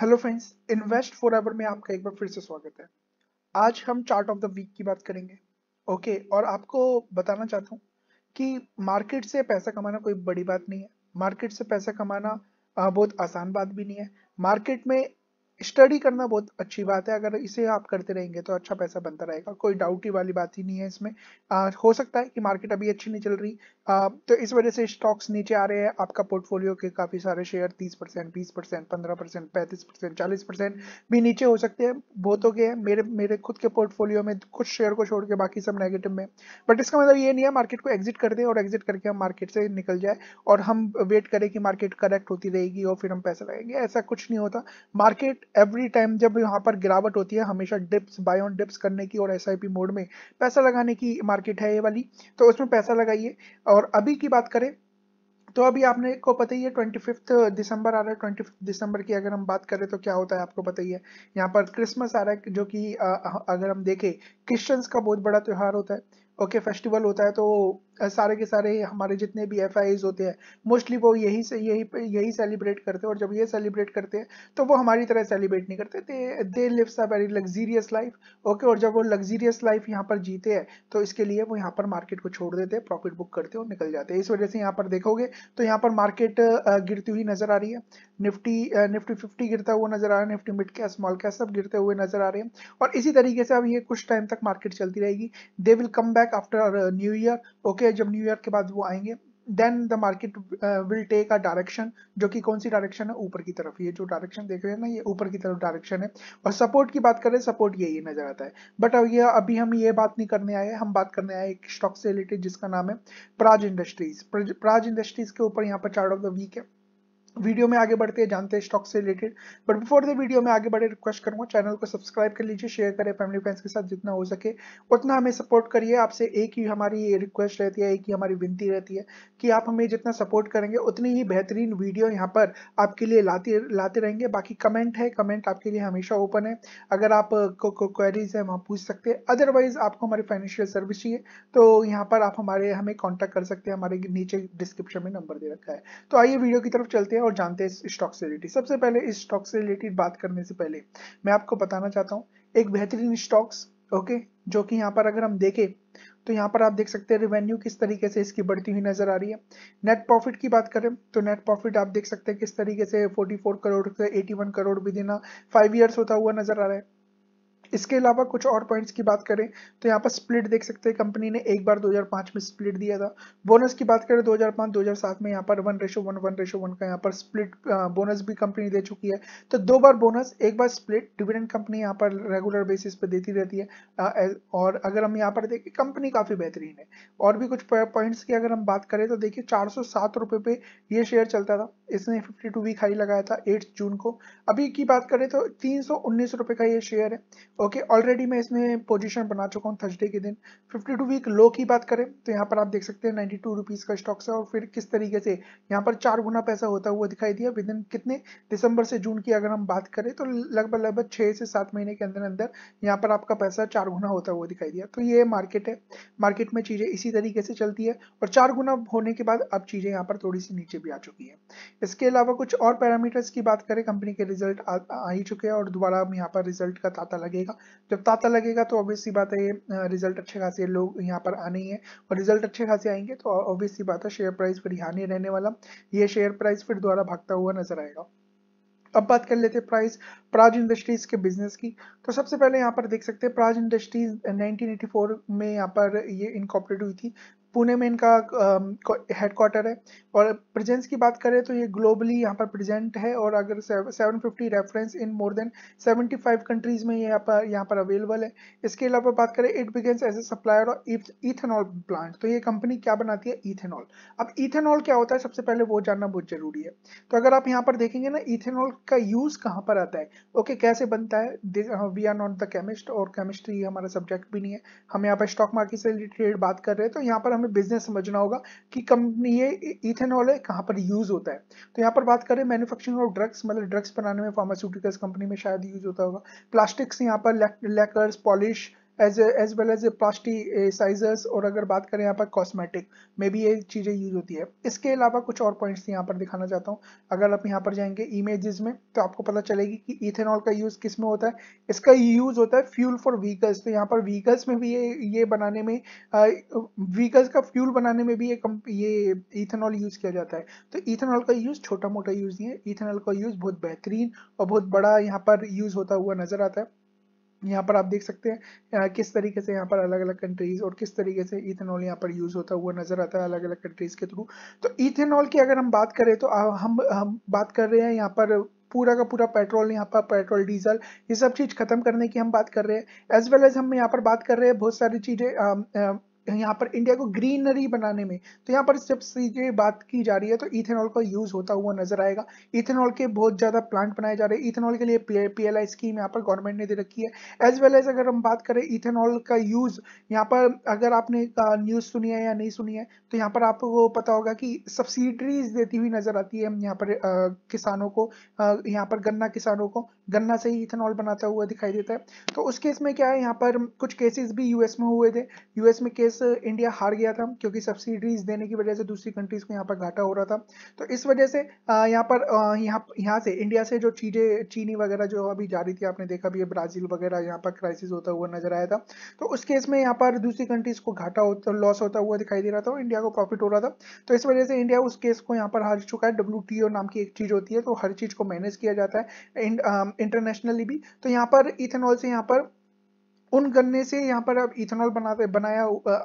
hello friends invest forever में आपका एक बार फिर से स्वागत है आज हम चार्ट ऑफ द वीक की बात करेंगे ओके okay, और आपको बताना चाहता हूँ कि मार्केट से पैसा कमाना कोई बड़ी बात नहीं है मार्केट से पैसा कमाना बहुत आसान बात भी नहीं है मार्केट में स्टडी करना बहुत अच्छी बात है अगर इसे आप करते रहेंगे तो अच्छा पैसा बनता रहेगा कोई डाउट ही वाली बात ही नहीं है इसमें आ, हो सकता है कि मार्केट अभी अच्छी नहीं चल रही आ, तो इस वजह से स्टॉक्स नीचे आ रहे हैं आपका पोर्टफोलियो के काफ़ी सारे शेयर तीस परसेंट बीस परसेंट पंद्रह परसेंट पैंतीस परसेंट चालीस परसेंट भी नीचे हो सकते हैं हो गए हैं मेरे मेरे खुद के पोर्टफोलियो में कुछ शेयर को छोड़ के बाकी सब नेगेटिव में बट इसका मतलब ये नहीं है मार्केट को एग्जिट कर दे और एग्जिट करके हम मार्केट से निकल जाए और हम वेट करें कि मार्केट करेक्ट होती रहेगी और फिर हम पैसा लगेंगे ऐसा कुछ नहीं होता मार्केट एवरी टाइम जब यहाँ पर गिरावट होती है हमेशा डिप्स बाय ऑन डिप्स करने की और एस मोड में पैसा लगाने की मार्केट है ये वाली तो उसमें पैसा लगाइए और अभी की बात करें तो अभी आपने को पता ही है ट्वेंटी फिफ्थ दिसंबर आ रहा है ट्वेंटी फिफ्थ दिसंबर की अगर हम बात करें तो क्या होता है आपको पता ही है यहाँ पर क्रिसमस आ रहा है जो कि अगर हम देखें क्रिश्चियंस का बहुत बड़ा त्यौहार होता है ओके okay, फेस्टिवल होता है तो सारे के सारे हमारे जितने भी एफ होते हैं मोस्टली वो यही से यही यही सेलिब्रेट करते हैं और जब ये सेलिब्रेट करते हैं तो वो हमारी तरह सेलिब्रेट नहीं करते they they lives a very luxurious life okay और जब वो लग्जीरियस लाइफ यहाँ पर जीते हैं तो इसके लिए वो यहाँ पर मार्केट को छोड़ देते हैं प्रॉफिट बुक करते हैं और निकल जाते हैं इस वजह से यहाँ पर देखोगे तो यहाँ पर मार्केट गिरती हुई नजर आ रही है निफ्टी निफ्टी फिफ्टी गिरता हुआ नजर आ रहा है Nifty mid cap small cap सब गिरते हुए नजर आ रहे हैं और इसी तरीके से अब ये कुछ टाइम तक मार्केट चलती रहेगी they will come back after new year okay के जब न्यू ईयर के बाद वो आएंगे then the market will take a direction जो कि कौन सी डायरेक्शन है ऊपर की तरफ ये जो डायरेक्शन देख रहे हैं ना ये ऊपर की तरफ डायरेक्शन है और सपोर्ट की बात करें सपोर्ट यही नजर आता है बट अब ये अभी हम ये बात नहीं करने आए हम बात करने आए एक स्टॉक से रिलेटेड जिसका नाम है प्राज इंडस्ट्रीज प्राज इंडस्ट्रीज के ऊपर यहाँ पर चार्ट ऑफ द वीक है वीडियो में आगे बढ़ते हैं जानते हैं स्टॉक से related but before the video में आगे बढ़े रिक्वेस्ट करूंगा चैनल को सब्सक्राइब कर लीजिए शेयर करें फैमिली फ्रेंड्स के साथ जितना हो सके उतना हमें सपोर्ट करिए आपसे एक ही हमारी रिक्वेस्ट रहती है एक ही हमारी विनती रहती है कि आप हमें जितना सपोर्ट करेंगे उतनी ही बेहतरीन वीडियो यहाँ पर आपके लिए लाते लाते रहेंगे बाकी कमेंट है कमेंट आपके लिए हमेशा ओपन है अगर आप क्वेरीज है वहाँ पूछ सकते हैं अदरवाइज आपको हमारी फाइनेंशियल सर्विस चाहिए तो यहाँ पर आप हमारे हमें कॉन्टैक्ट कर सकते हैं हमारे नीचे डिस्क्रिप्शन में नंबर दे रखा है तो आइए वीडियो की तरफ चलते हैं और जानते हैं इस स्टॉक से रिलेटेड सबसे पहले इस स्टॉक से रिलेटेड बात करने से पहले मैं आपको बताना चाहता हूँ एक बेहतरीन स्टॉक्स ओके जो कि यहाँ पर अगर हम देखें तो यहाँ पर आप देख सकते हैं रेवेन्यू किस तरीके से इसकी बढ़ती हुई नजर आ रही है नेट प्रॉफिट की बात करें तो नेट प्रॉफिट आप देख सकते हैं किस तरीके से 44 करोड़ से 81 करोड़ भी देना फाइव ईयर्स होता हुआ नजर आ रहा है इसके अलावा कुछ और पॉइंट्स की बात करें तो यहाँ पर स्प्लिट देख सकते हैं कंपनी ने एक बार 2005 में स्प्लिट दिया था बोनस की बात करें 2005 2007 में यहाँ पर one ratio one one ratio one का यहाँ पर स्प्लिट बोनस भी कंपनी दे चुकी है तो दो बार बोनस एक बार स्प्लिट डिविडेंड कंपनी यहाँ पर रेगुलर बेसिस पर देती रहती है और अगर हम यहाँ पर देखें कंपनी काफ़ी बेहतरीन है और भी कुछ पॉइंट्स की अगर हम बात करें तो देखिए चार सौ पे ये शेयर चलता था इसने फिफ्टी वीक हाई लगाया था एट जून को अभी की बात करें तो तीन सौ का ये शेयर है ओके okay, ऑलरेडी मैं इसमें पोजीशन बना चुका हूँ थर्सडे के दिन 52 वीक लो की बात करें तो यहाँ पर आप देख सकते हैं नाइन्टी टू रुपीज़ का स्टॉक्स है और फिर किस तरीके से यहाँ पर चार गुना पैसा होता हुआ दिखाई दिया विद इन कितने दिसंबर से जून की अगर हम बात करें तो लगभग लगभग छः से सात महीने के अंदर अंदर यहाँ पर आपका पैसा चार गुना होता हुआ दिखाई दिया तो ये मार्केट है मार्केट में चीज़ें इसी तरीके से चलती है और चार गुना होने के बाद अब चीज़ें यहाँ पर थोड़ी सी नीचे भी आ चुकी है इसके अलावा कुछ और पैरामीटर्स की बात करें कंपनी के रिजल्ट आ ही चुके हैं और दोबारा अब यहाँ पर रिजल्ट का ताता लगेगा लगेगा जब ताता लगेगा तो ऑब्वियस सी बात है ये रिजल्ट अच्छे खासे लोग यहाँ पर आने हैं और रिजल्ट अच्छे खासे आएंगे तो ऑब्वियस सी बात है शेयर प्राइस फिर यहाँ नहीं रहने वाला ये शेयर प्राइस फिर दोबारा भागता हुआ नजर आएगा अब बात कर लेते हैं प्राइस प्राज इंडस्ट्रीज के बिजनेस की तो सबसे पहले यहाँ पर देख सकते हैं प्राज इंडस्ट्रीज 1984 में यहाँ पर ये इनकॉपरेट हुई थी पुणे में इनका हेडक्वार्टर है और प्रेजेंस की बात करें तो ये ग्लोबली यहाँ पर प्रेजेंट है और अगर 750 reference in more than 75 countries में ये यहाँ पर यहाँ पर अवेलेबल है इसके अलावा बात करें it begins as a supplier और इथेनॉल प्लांट तो ये कंपनी क्या बनाती है इथेनॉल अब इथेनॉल क्या होता है सबसे पहले वो जानना बहुत जरूरी है तो अगर आप यहाँ पर देखेंगे ना इथेनॉल का यूज़ कहाँ पर आता है ओके कैसे बनता है we are not the chemist और केमिस्ट्री हमारा सब्जेक्ट भी नहीं है हम यहाँ पर स्टॉक मार्केट से रिलेटेड बात कर रहे हैं तो यहाँ पर हम हमें बिजनेस समझना होगा कि कंपनी ये इथेनॉल है कहाँ पर यूज होता है तो यहाँ पर बात करें मैन्युफैक्चरिंग ऑफ ड्रग्स मतलब ड्रग्स बनाने में फार्मास्यूटिकल्स कंपनी में शायद यूज होता होगा प्लास्टिक्स यहाँ पर lacquers polish as as well as a sizers और अगर बात करें यहाँ पर कॉस्मेटिक में भी ये चीज़ें यूज होती है इसके अलावा कुछ और पॉइंट्स यहाँ पर दिखाना चाहता हूँ अगर आप यहाँ पर जाएंगे इमेजेस में तो आपको पता चलेगी कि इथेनॉल का यूज़ किस में होता है इसका यूज़ होता है फ्यूल फॉर व्हीकल्स तो यहाँ पर व्हीकल्स में भी ये ये बनाने में व्हीकल्स का फ्यूल बनाने में भी ये ये इथेनॉल यूज़ किया जाता है तो इथेनॉल का यूज़ छोटा मोटा यूज़ नहीं है इथेनॉल का यूज़ बहुत बेहतरीन और बहुत बड़ा यहाँ पर यूज़ होता हुआ नज़र आता है यहाँ पर आप देख सकते हैं किस तरीके से यहाँ पर अलग अलग कंट्रीज और किस तरीके से इथेनॉल यहाँ पर यूज होता हुआ नजर आता है अलग अलग कंट्रीज के थ्रू तो इथेनॉल की अगर हम बात करें तो हम हम बात कर रहे हैं यहाँ पर पूरा का पूरा पेट्रोल यहाँ पर पेट्रोल डीजल ये सब चीज़ खत्म करने की हम बात कर रहे हैं एज वेल एज हम यहाँ पर बात कर रहे हैं बहुत सारी चीज़ें यहाँ पर इंडिया को ग्रीनरी बनाने में तो यहाँ पर जब सीधे बात की जा रही है तो इथेनॉल का यूज़ होता हुआ नजर आएगा इथेनॉल के बहुत ज़्यादा प्लांट बनाए जा रहे हैं इथेनॉल के लिए पीएलआई स्कीम यहाँ पर गवर्नमेंट ने दे रखी है एज वेल एज अगर हम बात करें इथेनॉल का यूज़ यहाँ पर अगर आपने न्यूज़ सुनी है या नहीं सुनी है तो यहाँ पर आपको पता होगा कि सब्सिडीज देती हुई नज़र आती है यहाँ पर किसानों को यहाँ पर गन्ना किसानों को गन्ना से ही इथेनॉल बनाता हुआ दिखाई देता है तो उस केस में क्या है यहाँ पर कुछ केसेस भी यूएस में हुए थे यूएस में केस केस इंडिया हार गया था क्योंकि सब्सिडीज देने की वजह से दूसरी कंट्रीज को यहाँ पर घाटा हो रहा था तो इस वजह से यहाँ पर यहाँ यहाँ से इंडिया से जो चीज़ें चीनी वगैरह जो अभी जा रही थी आपने देखा भी ब्राज़ील वगैरह यहाँ पर क्राइसिस होता हुआ नजर आया था तो उस केस में यहाँ पर दूसरी कंट्रीज को घाटा होता लॉस होता हुआ दिखाई दे रहा था और इंडिया को प्रॉफिट हो रहा था तो इस वजह से इंडिया उस केस को यहाँ पर हार चुका है डब्ल्यू नाम की एक चीज़ होती है तो हर चीज़ को मैनेज किया जाता है इंटरनेशनली भी तो यहाँ पर इथेनॉल से यहाँ पर ओन गन्ने से यहाँ पर अब इथेनॉल बनाते बनाया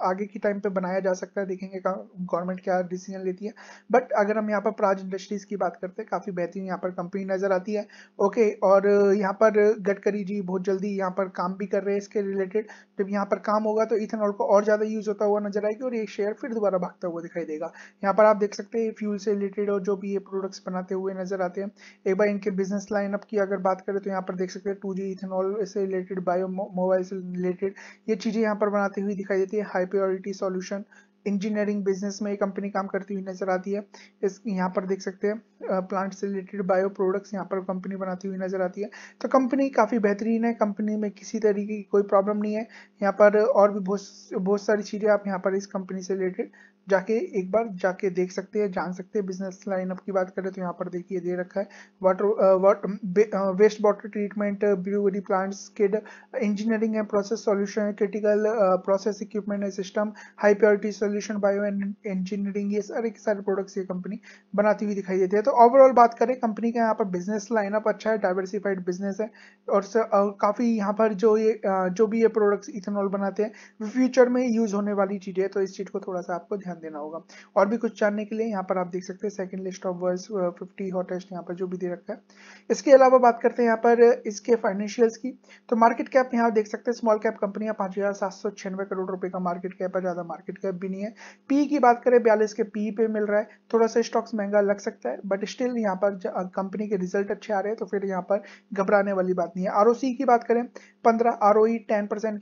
आगे की टाइम पे बनाया जा सकता है देखेंगे गवर्नमेंट क्या डिसीजन लेती है बट अगर हम यहाँ पर प्राज इंडस्ट्रीज की बात करते हैं काफ़ी बेहतरीन यहाँ पर कंपनी नज़र आती है ओके और यहाँ पर गडकरी जी बहुत जल्दी यहाँ पर काम भी कर रहे हैं इसके रिलेटेड जब यहाँ पर काम होगा तो इथेनॉल को और ज़्यादा यूज़ होता हुआ नजर आएगी और ये शेयर फिर दोबारा भागता हुआ दिखाई देगा यहाँ पर आप देख सकते हैं फ्यूल से रिलेटेड और जो भी ये प्रोडक्ट्स बनाते हुए नजर आते हैं एक बार इनके बिजनेस लाइनअप की अगर बात करें तो यहाँ पर देख सकते हैं टू इथेनॉल से रिलेटेड बायो मोबाइल से रिलेटेड ये चीज़ें यहाँ पर बनाती हुई दिखाई देती है high purity solution engineering business में ये कंपनी काम करती हुई नजर आती है इस यहाँ पर देख सकते हैं प्लांट से रिलेटेड बायो प्रोडक्ट्स यहाँ पर कंपनी बनाती हुई नजर आती है तो कंपनी काफ़ी बेहतरीन है कंपनी में किसी तरीके की कोई प्रॉब्लम नहीं है यहाँ पर और भी बहुत बहुत सारी चीज़ें आप यहाँ पर इस कंपनी से रिलेटेड जाके एक बार जाके देख सकते हैं जान सकते हैं बिजनेस लाइनअप की बात करें तो यहाँ पर देखिए दे रखा है water waste water treatment brewery plants kid engineering and process solution critical process equipment and system high purity solution solution bio and engineering ये सारे के सारे प्रोडक्ट्स ये कंपनी बनाती हुई दिखाई देती है तो ओवरऑल बात करें कंपनी का यहाँ पर बिजनेस लाइनअप अच्छा है डाइवर्सिफाइड बिजनेस है और काफ़ी यहाँ पर जो ये जो भी ये प्रोडक्ट्स इथेनॉल बनाते हैं फ्यूचर में यूज होने वाली चीज़ है तो इस चीज़ को थोड़ा सा आपको ध्यान देना होगा और भी कुछ जानने के लिए यहाँ पर आप देख सकते हैं second list of world fifty hottest यहाँ पर जो भी दे रखा है इसके अलावा बात करते हैं यहाँ पर इसके फाइनेंशियल्स की तो मार्केट कैप यहाँ देख सकते हैं स्मॉल कैप कंपनियाँ पाँच करोड़ रुपये का मार्केट कैप है ज़्यादा मार्केट कैप भी नहीं है पी की बात करें बयालीस के पी पे मिल रहा है थोड़ा सा स्टॉक्स महंगा लग सकता है बट स्टिल यहाँ पर कंपनी के रिजल्ट अच्छे आ रहे हैं तो फिर यहाँ पर घबराने वाली बात नहीं है आर की बात करें पंद्रह आर ओ e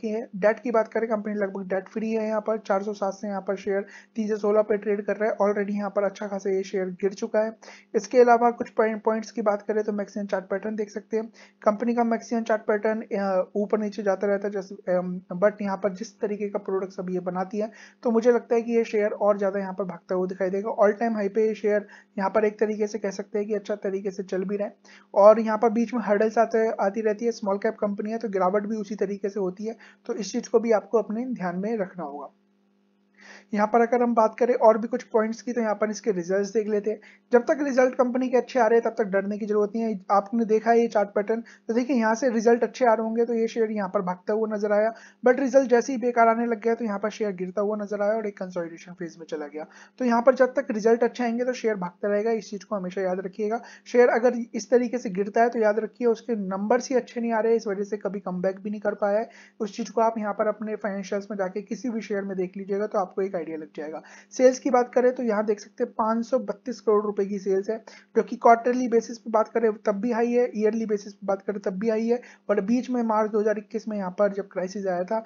की है डेट की बात करें कंपनी लगभग डेट फ्री है यहाँ पर चार से यहाँ पर शेयर तीन पे ट्रेड कर रहा है ऑलरेडी यहाँ पर अच्छा खासा ये शेयर गिर चुका है इसके अलावा कुछ पॉइंट्स की बात करें तो मैक्सिमम चार्ट पैटर्न देख सकते हैं कंपनी का मैक्सिमम चार्ट पैटर्न ऊपर नीचे जाता रहता है जैसे बट यहाँ पर जिस तरीके का प्रोडक्ट्स अभी ये बनाती है तो मुझे लगता सकता है कि ये शेयर और ज़्यादा यहाँ पर भागता हुआ दिखाई देगा ऑल टाइम हाई पे ये शेयर यहाँ पर एक तरीके से कह सकते हैं कि अच्छा तरीके से चल भी रहे और यहाँ पर बीच में हर्डल्स आते आती रहती है स्मॉल कैप कंपनी है तो गिरावट भी उसी तरीके से होती है तो इस चीज़ को भी आपको अपने ध्यान में रखना होगा यहाँ पर अगर हम बात करें और भी कुछ पॉइंट्स की तो यहाँ पर इसके रिजल्ट देख लेते हैं जब तक रिजल्ट कंपनी के अच्छे आ रहे हैं तब तक डरने की जरूरत नहीं है आपने देखा है ये चार्ट पैटर्न तो देखिए यहाँ से रिजल्ट अच्छे आ रहे होंगे तो ये शेयर यहाँ पर भागता हुआ नजर आया बट रिजल्ट जैसे ही बेकार आने लग गया तो यहाँ पर शेयर गिरता हुआ नजर आया और एक कंसोलिडेशन फेज में चला गया तो यहाँ पर जब तक रिजल्ट अच्छे आएंगे तो शेयर भागता रहेगा इस चीज को हमेशा याद रखिएगा शेयर अगर इस तरीके से गिरता है तो याद रखिए उसके नंबर ही अच्छे नहीं आ रहे इस वजह से कभी कम भी नहीं कर पाया है उस चीज को आप यहाँ पर अपने फाइनेंशियल्स में जाके किसी भी शेयर में देख लीजिएगा तो आपको एक का आइडिया लग जाएगा सेल्स की बात करें तो यहाँ देख सकते हैं पाँच करोड़ रुपए की सेल्स है जो कि क्वार्टरली बेसिस पे बात करें तब भी हाई है ईयरली बेसिस पे बात करें तब भी हाई है और बीच में मार्च 2021 में यहाँ पर जब क्राइसिस आया था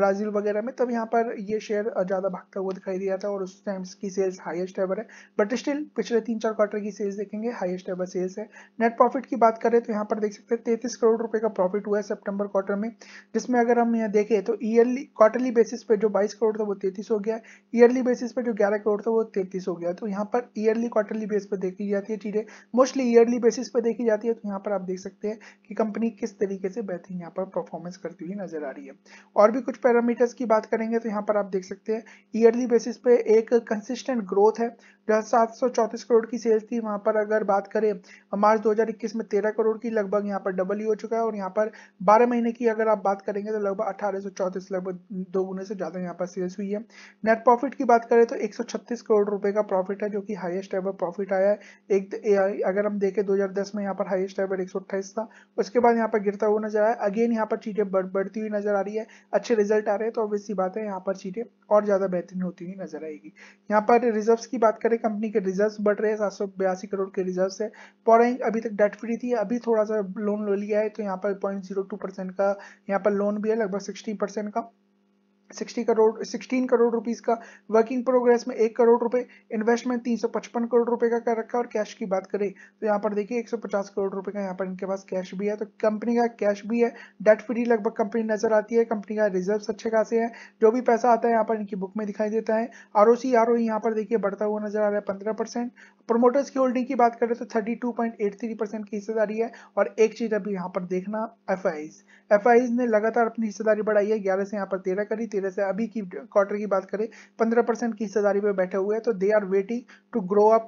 ब्राजील वगैरह में तब यहाँ पर ये शेयर ज़्यादा भागता हुआ दिखाई दिया था और उस टाइम की सेल्स हाइस्ट एवर है बट स्टिल पिछले तीन चार क्वार्टर की सेल्स देखेंगे हाइस्ट एवर सेल्स है नेट प्रॉफिट की बात करें तो यहाँ पर देख सकते हैं तैतीस करोड़ रुपए का प्रॉफिट हुआ है सेप्टेम्बर क्वार्टर में जिसमें अगर हम यहाँ देखें तो ईयरली क्वार्टरली बेसिस पे जो बाईस करोड़ था वो तैतीस हो गया ईयरली बेसिस पर जो 11 करोड़ था वो 33 हो गया तो यहाँ पर ईयरली क्वार्टरली बेस पर देखी जाती है चीज़ें मोस्टली ईयरली बेसिस पर देखी जाती है तो यहाँ पर आप देख सकते हैं कि कंपनी किस तरीके से बेहतरीन यहाँ पर परफॉर्मेंस करती हुई नजर आ रही है और भी कुछ पैरामीटर्स की बात करेंगे तो यहाँ पर आप देख सकते हैं ईयरली बेसिस पे एक कंसिस्टेंट ग्रोथ है जहाँ सात करोड़ की सेल्स थी वहाँ पर अगर बात करें मार्च 2021 में 13 करोड़ की लगभग यहाँ पर डबल ही e हो चुका है और यहाँ पर 12 महीने की अगर आप बात करेंगे तो लगभग अठारह लगभग दो गुने से ज़्यादा यहाँ पर सेल्स हुई है नेट प्रॉफिट की बात करें तो छत्तीस करोड़ रुपए का प्रॉफिट है जो कि हाईएस्ट एवर प्रॉफिट आया है एक अगर हम देखें दो में यहाँ पर हाइस्ट एवर एक था उसके बाद यहाँ पर गिरता हुआ नजर आया अगेन यहाँ पर चीटें बढ़, बढ़ती हुई नजर आ रही है अच्छे रिजल्ट आ रहे हैं तो ऑब्वियसली बात है यहाँ पर चीटें और ज़्यादा बेहतरीन होती हुई नजर आएगी यहाँ पर रिजर्व की बात करें करें कंपनी के रिजर्व बढ़ रहे हैं सात सौ बयासी करोड़ के रिजर्व है बोरिंग अभी तक डेट फ्री थी अभी थोड़ा सा लोन ले लो लिया है तो यहाँ पर पॉइंट जीरो टू परसेंट का यहाँ पर लोन भी है लगभग सिक्सटी परसेंट का 60 करोड़ 16 करोड़ रुपीस का वर्किंग प्रोग्रेस में एक करोड़ रुपए इन्वेस्टमेंट 355 करोड़ रुपए का कर रखा है और कैश की बात करें तो यहाँ पर देखिए 150 करोड़ रुपए का यहाँ पर इनके पास कैश भी है तो कंपनी का कैश भी है डेट फ्री लगभग कंपनी नजर आती है कंपनी का रिजर्व अच्छे खासे हैं जो भी पैसा आता है यहाँ पर इनकी बुक में दिखाई देता है आर ओ सी यहाँ पर देखिए बढ़ता हुआ नजर आ रहा है पंद्रह प्रमोटर्स की होल्डिंग की बात करें तो थर्टी की हिस्सेदारी है और एक चीज अभी यहाँ पर देखना एफ आईज ने लगातार अपनी हिस्सेदारी बढ़ाई है ग्यारह से यहाँ पर तेरह करी जिले से अभी की क्वार्टर की बात करें पंद्रह परसेंट की हिस्सेदारी पे बैठे हुए हैं तो they are waiting to grow up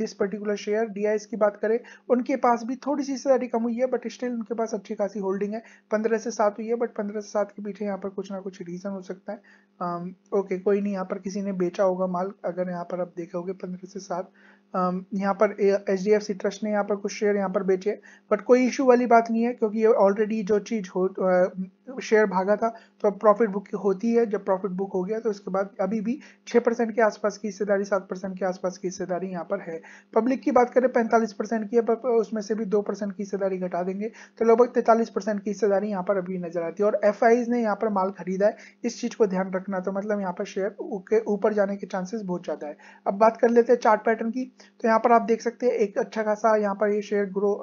this particular share डी की बात करें उनके पास भी थोड़ी सी हिस्सेदारी कम हुई है बट स्टिल उनके पास अच्छी खासी होल्डिंग है पंद्रह से सात हुई है बट पंद्रह से सात के पीछे यहाँ पर कुछ ना कुछ रीजन हो सकता है ओके um, okay, कोई नहीं यहाँ पर किसी ने बेचा होगा माल अगर यहाँ पर आप देखोगे पंद्रह से सात um, यहाँ पर H D F C trust ने यहाँ पर कुछ शेयर यहाँ पर बेचे बट कोई इशू वाली बात नहीं है क्योंकि ये ऑलरेडी जो चीज़ हो uh, शेयर भागा था तो अब प्रॉफिट बुक होती है जब प्रॉफिट बुक हो गया तो उसके बाद अभी भी छह परसेंट के आसपास की हिस्सेदारी सात परसेंट के आसपास की हिस्सेदारी यहाँ पर है पब्लिक की बात करें पैंतालीस परसेंट की पर उसमें से भी दो परसेंट की हिस्सेदारी घटा देंगे तो लगभग तैंतालीस परसेंट की हिस्सेदारी यहाँ पर अभी नजर आती है और एफ ने यहाँ पर माल खरीदा है इस चीज़ को ध्यान रखना तो मतलब यहाँ पर शेयर के ऊपर जाने के चांसेस बहुत ज़्यादा है अब बात कर लेते हैं चार्ट पैटर्न की तो यहाँ पर आप देख सकते हैं एक अच्छा खासा यहाँ पर ये शेयर ग्रो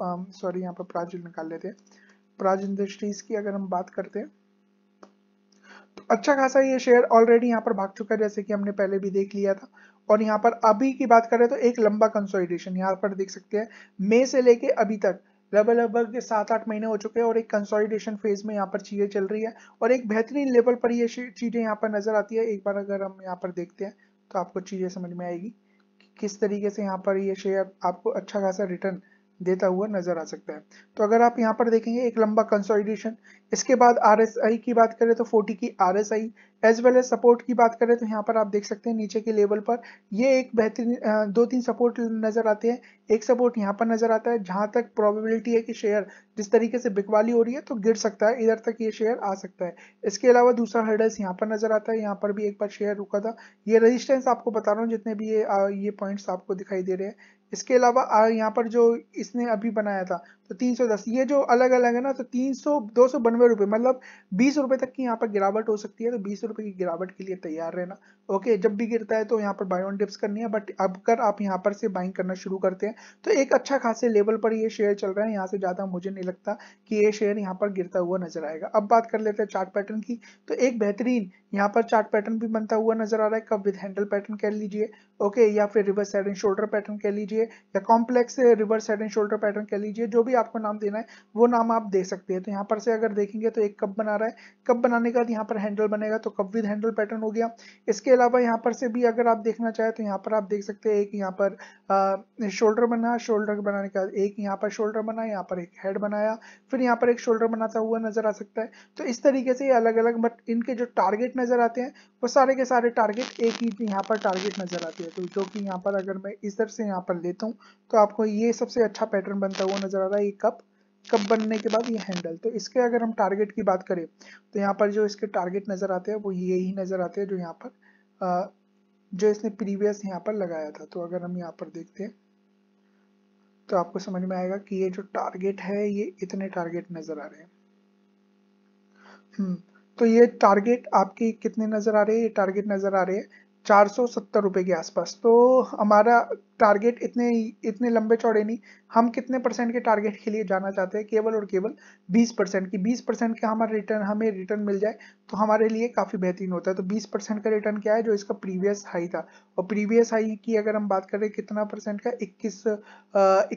सॉरी यहाँ पर प्राचीन निकाल लेते हैं प्राज इंडस्ट्रीज की अगर हम बात करते हैं तो अच्छा खासा ये शेयर ऑलरेडी यहाँ पर भाग चुका है जैसे कि हमने पहले भी देख लिया था और यहाँ पर अभी की बात करें तो एक लंबा कंसोलिडेशन यहाँ पर देख सकते हैं मई से लेके अभी तक लगभग लगभग सात आठ महीने हो चुके हैं और एक कंसोलिडेशन फेज में यहाँ पर चीजें चल रही है और एक बेहतरीन लेवल पर ये चीजें यहाँ पर नजर आती है एक बार अगर हम यहाँ पर देखते हैं तो आपको चीजें समझ में आएगी कि किस तरीके से यहाँ पर ये शेयर आपको अच्छा खासा रिटर्न देता हुआ नजर आ सकता है तो अगर आप यहाँ पर देखेंगे एक लंबा कंसोलिडेशन इसके बाद आर की बात करें तो 40 की आई एज वेल एज सपोर्ट की बात करें तो यहाँ पर आप देख सकते हैं नीचे के लेवल पर ये एक बेहतरीन दो तीन सपोर्ट नजर आते हैं एक सपोर्ट यहाँ पर नजर आता है जहां तक प्रोबेबिलिटी है कि शेयर जिस तरीके से बिकवाली हो रही है तो गिर सकता है इधर तक ये शेयर आ सकता है इसके अलावा दूसरा हर्डल्स यहाँ पर नजर आता है यहाँ पर भी एक बार शेयर रुका था ये रजिस्टेंस आपको बता रहा हूँ जितने भी ये ये पॉइंट्स आपको दिखाई दे रहे हैं इसके अलावा यहाँ पर जो इसने अभी बनाया था तो 310 ये जो अलग अलग है ना तो तीन सौ दो सौ बनवे रुपये मतलब बीस रुपए तक की यहाँ पर गिरावट हो सकती है तो बीस रुपए की गिरावट के लिए तैयार रहना ओके जब भी गिरता है तो यहाँ पर बाय ऑन डिप्स करनी है बट अब कर आप यहाँ पर से बाइंग करना शुरू करते हैं तो एक अच्छा खासे लेवल पर ये शेयर चल रहा है यहाँ से ज़्यादा मुझे नहीं लगता कि ये शेयर यहाँ पर गिरता हुआ नजर आएगा अब बात कर लेते हैं चार्ट पैटर्न की तो एक बेहतरीन यहाँ पर चार्ट पैटर्न भी बनता हुआ नजर आ रहा है कब विद हैंडल पैटर्न कह लीजिए ओके या फिर reverse head and shoulder pattern कह लीजिए या complex reverse head and shoulder pattern कह लीजिए जो भी आपको नाम देना है वो नाम आप दे सकते हैं तो यहाँ पर से अगर देखेंगे तो एक कप बना रहा है कप बनाने के बाद यहाँ पर हैंडल बनेगा तो कप विद हैंडल पैटर्न हो गया इसके अलावा यहाँ पर से भी अगर आप देखना चाहें तो यहाँ पर आप देख सकते हैं एक यहाँ पर शोल्डर बना शोल्डर बनाने के बाद एक यहाँ पर शोल्डर बना यहाँ पर एक हेड बनाया फिर यहाँ पर एक शोल्डर बनाता हुआ नजर आ सकता है तो इस तरीके से ये अलग अलग बट इनके जो टारगेट नजर आते हैं वो सारे के सारे टारगेट एक ही यहाँ पर टारगेट नजर आते हैं तो जो कि यहाँ पर अगर मैं इस तरह से यहाँ पर लेता हूँ तो आपको ये सबसे अच्छा पैटर्न बनता हुआ नजर आ रहा है ये कप कप बनने के बाद ये हैंडल तो इसके अगर हम टारगेट की बात करें तो यहाँ पर जो इसके टारगेट नज़र आते हैं वो ये ही नज़र आते हैं जो यहाँ पर जो इसने प्रीवियस यहाँ पर लगाया था तो अगर हम यहाँ पर देखते हैं तो आपको समझ में आएगा कि ये जो टारगेट है ये इतने टारगेट नज़र आ रहे हैं हम्म, तो ये टारगेट आपके कितने नज़र आ रहे हैं ये टारगेट नज़र आ रहे हैं चार सौ के आसपास तो हमारा टारगेट इतने इतने लंबे चौड़े नहीं हम कितने परसेंट के टारगेट के लिए जाना चाहते हैं केवल और केवल 20 परसेंट की 20 परसेंट का हमारा रिटर्न हमें रिटर्न मिल जाए तो हमारे लिए काफ़ी बेहतरीन होता है तो 20 परसेंट का रिटर्न क्या है जो इसका प्रीवियस हाई था और प्रीवियस हाई की अगर हम बात करें कितना परसेंट का इक्कीस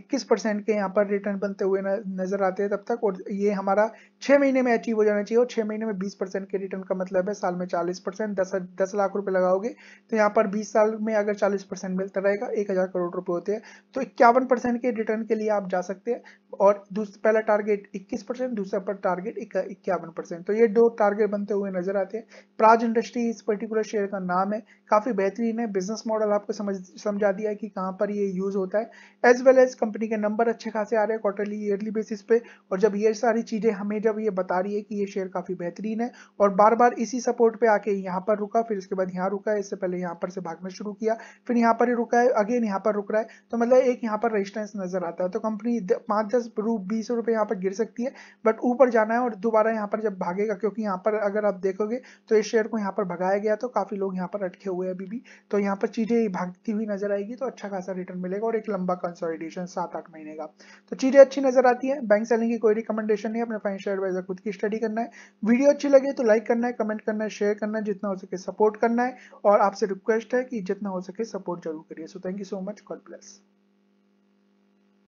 इक्कीस के यहाँ पर रिटर्न बनते हुए नज़र आते हैं तब तक और ये हमारा छह महीने में अचीव हो जाना चाहिए और छह महीने में बीस परसेंट के रिटर्न का मतलब है साल में चालीस परसेंट दस दस लाख रुपए लगाओगे तो यहाँ पर बीस साल में अगर चालीस परसेंट मिलता रहेगा एक हज़ार करोड़ रुपए होते हैं तो इक्यावन परसेंट के रिटर्न के लिए आप जा सकते हैं और पहला टारगेट इक्कीस परसेंट दूसरा पर टारगेट इक्यावन परसेंट तो ये दो टारगेट बनते हुए नजर आते हैं प्राज इंडस्ट्री इस पर्टिकुलर शेयर का नाम है काफ़ी बेहतरीन है बिजनेस मॉडल आपको समझ समझा दिया है कि कहाँ पर ये यूज़ होता है एज वेल एज कंपनी के नंबर अच्छे खासे आ रहे हैं क्वार्टरली ईयरली बेसिस पे और जब ये सारी चीज़ें हमें जब ये बता रही है कि ये शेयर काफ़ी बेहतरीन है और बार बार इसी सपोर्ट पे आके यहाँ पर रुका फिर इसके बाद यहाँ रुका है इससे पहले यहाँ पर से भागना शुरू किया फिर यहाँ पर ही रुका है अगेन यहाँ पर रुक रहा है तो मतलब एक यहाँ पर रेजिस्टेंस नजर आता है तो कंपनी पांच दस रूप बीस रुपए यहाँ पर गिर सकती है बट ऊपर जाना है और दोबारा यहाँ पर जब भागेगा क्योंकि यहाँ पर अगर आप देखोगे तो इस शेयर को यहाँ पर भगाया गया तो काफ़ी लोग यहाँ पर अटके हुए अभी भी तो यहाँ पर चीज़ें भागती हुई नजर आएगी तो अच्छा खासा रिटर्न मिलेगा और एक लंबा कंसोलिडेशन सात आठ महीने का तो चीज़ें अच्छी नजर आती है बैंक सेलिंग की कोई रिकमेंडेशन नहीं अपने फाइनेंशियल एडवाइजर खुद की स्टडी करना है वीडियो अच्छी लगे तो लाइक करना है कमेंट करना है शेयर करना है जितना हो सके सपोर्ट करना है और आपसे रिक्वेस्ट है कि जितना हो सके सपोर्ट जरूर करिए so thank you so much God bless